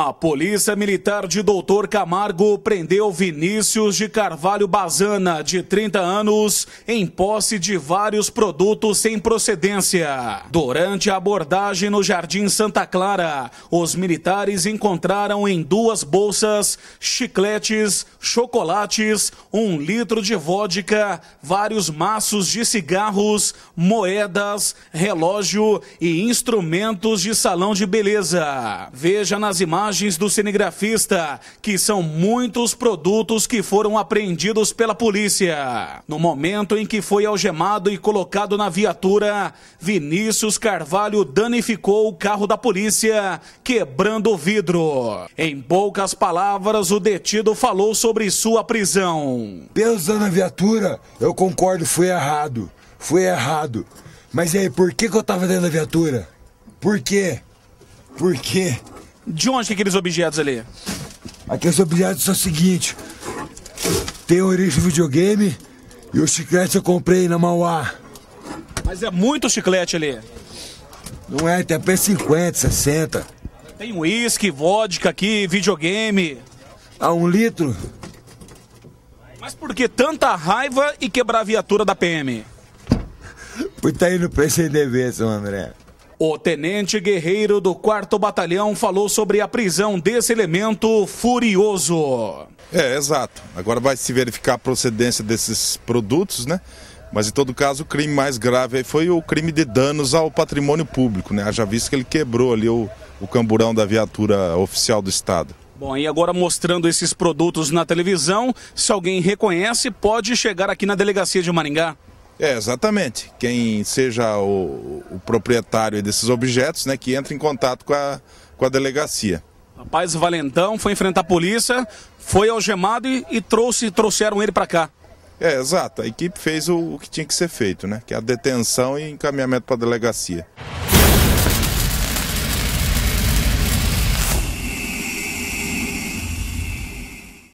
A Polícia Militar de Doutor Camargo prendeu Vinícius de Carvalho Bazana, de 30 anos, em posse de vários produtos sem procedência. Durante a abordagem no Jardim Santa Clara, os militares encontraram em duas bolsas chicletes, chocolates, um litro de vodka, vários maços de cigarros, moedas, relógio e instrumentos de salão de beleza. Veja nas imagens imagens do cinegrafista, que são muitos produtos que foram apreendidos pela polícia. No momento em que foi algemado e colocado na viatura, Vinícius Carvalho danificou o carro da polícia, quebrando o vidro. Em poucas palavras, o detido falou sobre sua prisão. Pensando na viatura, eu concordo, fui errado. Fui errado. Mas e aí, por que, que eu tava dentro da viatura? Por quê? Por quê? De onde que aqueles objetos ali? Aqueles objetos são o seguinte: tem origem videogame e o chiclete eu comprei na Mauá. Mas é muito chiclete ali. Não é, tem até 50, 60. Tem uísque, vodka aqui, videogame. A um litro? Mas por que tanta raiva e quebrar a viatura da PM? Por tá indo pra esse endereço, André. O tenente guerreiro do 4 Batalhão falou sobre a prisão desse elemento furioso. É, exato. Agora vai se verificar a procedência desses produtos, né? Mas em todo caso, o crime mais grave foi o crime de danos ao patrimônio público, né? Já visto que ele quebrou ali o, o camburão da viatura oficial do Estado. Bom, e agora mostrando esses produtos na televisão, se alguém reconhece, pode chegar aqui na delegacia de Maringá. É, exatamente. Quem seja o, o proprietário desses objetos, né, que entre em contato com a, com a delegacia. Rapaz, valentão foi enfrentar a polícia, foi algemado e, e trouxe, trouxeram ele para cá. É, exato. A equipe fez o, o que tinha que ser feito, né? Que é a detenção e encaminhamento para a delegacia.